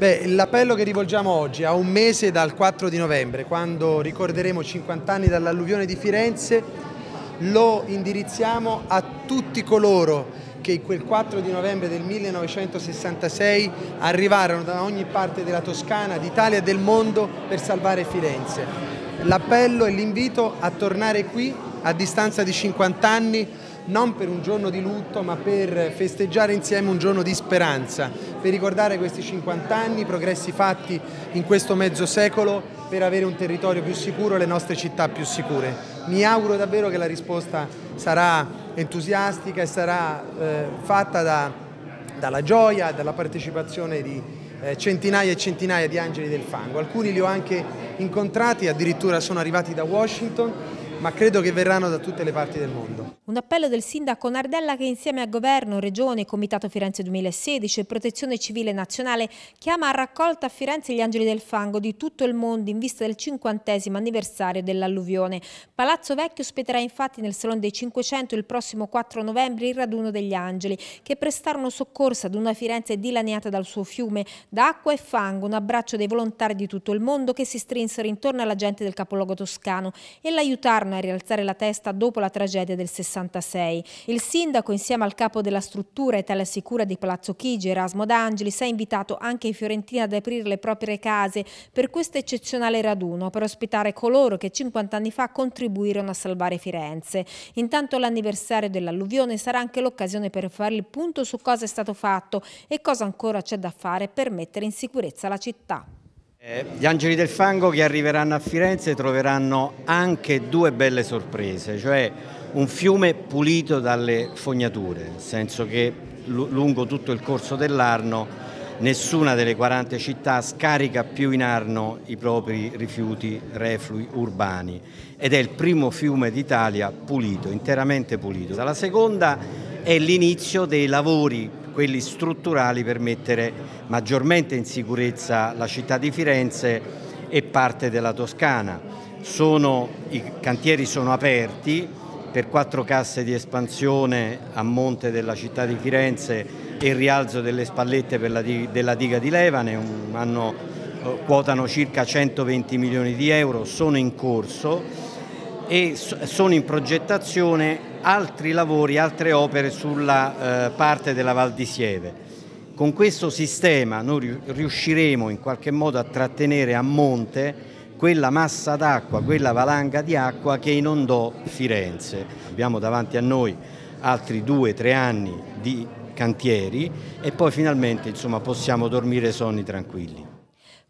Beh, l'appello che rivolgiamo oggi a un mese dal 4 di novembre, quando ricorderemo 50 anni dall'alluvione di Firenze, lo indirizziamo a tutti coloro che quel 4 di novembre del 1966 arrivarono da ogni parte della Toscana, d'Italia e del mondo per salvare Firenze. L'appello e l'invito a tornare qui a distanza di 50 anni non per un giorno di lutto ma per festeggiare insieme un giorno di speranza, per ricordare questi 50 anni, i progressi fatti in questo mezzo secolo per avere un territorio più sicuro e le nostre città più sicure. Mi auguro davvero che la risposta sarà entusiastica e sarà eh, fatta da, dalla gioia, dalla partecipazione di eh, centinaia e centinaia di angeli del fango. Alcuni li ho anche incontrati, addirittura sono arrivati da Washington, ma credo che verranno da tutte le parti del mondo. Un appello del sindaco Nardella che insieme a governo, regione, comitato Firenze 2016 e protezione civile nazionale chiama a raccolta a Firenze gli angeli del fango di tutto il mondo in vista del cinquantesimo anniversario dell'alluvione. Palazzo Vecchio ospiterà infatti nel Salone dei 500 il prossimo 4 novembre il raduno degli angeli che prestarono soccorso ad una Firenze dilaniata dal suo fiume, da acqua e fango, un abbraccio dei volontari di tutto il mondo che si strinsero intorno alla gente del capoluogo toscano e l'aiutarono a rialzare la testa dopo la tragedia del 60 66. Il sindaco insieme al capo della struttura e tale sicura di Palazzo Chigi, Erasmo D'Angelis, ha invitato anche i fiorentini ad aprire le proprie case per questo eccezionale raduno, per ospitare coloro che 50 anni fa contribuirono a salvare Firenze. Intanto l'anniversario dell'alluvione sarà anche l'occasione per fare il punto su cosa è stato fatto e cosa ancora c'è da fare per mettere in sicurezza la città. Gli Angeli del Fango che arriveranno a Firenze troveranno anche due belle sorprese, cioè un fiume pulito dalle fognature, nel senso che lungo tutto il corso dell'Arno nessuna delle 40 città scarica più in Arno i propri rifiuti reflui urbani ed è il primo fiume d'Italia pulito, interamente pulito. La seconda è l'inizio dei lavori, quelli strutturali per mettere maggiormente in sicurezza la città di Firenze e parte della Toscana. Sono, I cantieri sono aperti per quattro casse di espansione a monte della città di Firenze e il rialzo delle spallette la, della diga di Levane, un, hanno, eh, quotano circa 120 milioni di euro, sono in corso e sono in progettazione altri lavori, altre opere sulla eh, parte della Val di Sieve. Con questo sistema noi riusciremo in qualche modo a trattenere a monte quella massa d'acqua, quella valanga di acqua che inondò Firenze. Abbiamo davanti a noi altri due tre anni di cantieri e poi finalmente insomma, possiamo dormire sonni tranquilli.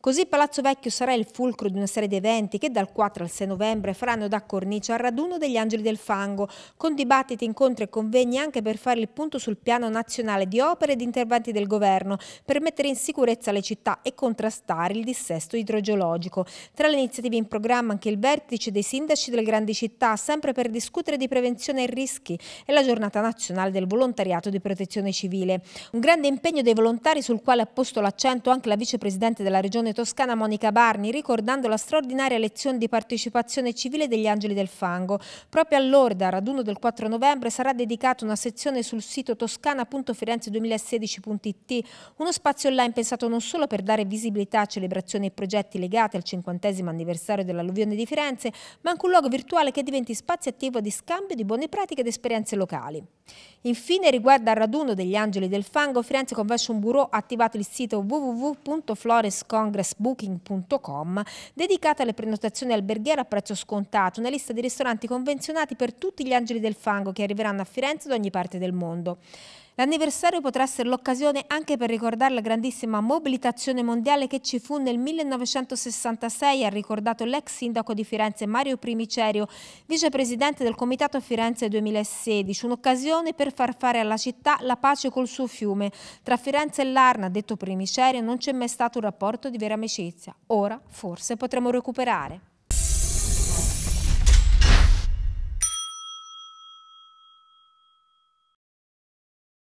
Così Palazzo Vecchio sarà il fulcro di una serie di eventi che dal 4 al 6 novembre faranno da cornice al raduno degli Angeli del Fango, con dibattiti, incontri e convegni anche per fare il punto sul piano nazionale di opere ed interventi del governo per mettere in sicurezza le città e contrastare il dissesto idrogeologico. Tra le iniziative in programma anche il vertice dei sindaci delle grandi città, sempre per discutere di prevenzione e rischi, e la giornata nazionale del volontariato di protezione civile. Un grande impegno dei volontari sul quale ha posto l'accento anche la vicepresidente della regione Associazione Toscana Monica Barni ricordando la straordinaria lezione di partecipazione civile degli Angeli del Fango. Proprio all'Orda, raduno del 4 novembre, sarà dedicata una sezione sul sito toscana.firenze2016.it, uno spazio online pensato non solo per dare visibilità a celebrazioni e progetti legati al 50 anniversario dell'alluvione di Firenze, ma anche un luogo virtuale che diventi spazio attivo di scambio di buone pratiche ed esperienze locali. Infine, riguardo al raduno degli Angeli del Fango, Firenze Convention Bureau ha attivato il sito www.florescongre.com expressbooking.com dedicata alle prenotazioni alberghiere a prezzo scontato, una lista di ristoranti convenzionati per tutti gli angeli del fango che arriveranno a Firenze da ogni parte del mondo. L'anniversario potrà essere l'occasione anche per ricordare la grandissima mobilitazione mondiale che ci fu nel 1966, ha ricordato l'ex sindaco di Firenze Mario Primicerio, vicepresidente del Comitato Firenze 2016, un'occasione per far fare alla città la pace col suo fiume. Tra Firenze e Larna, detto Primicerio, non c'è mai stato un rapporto di vera amicizia. Ora forse potremo recuperare.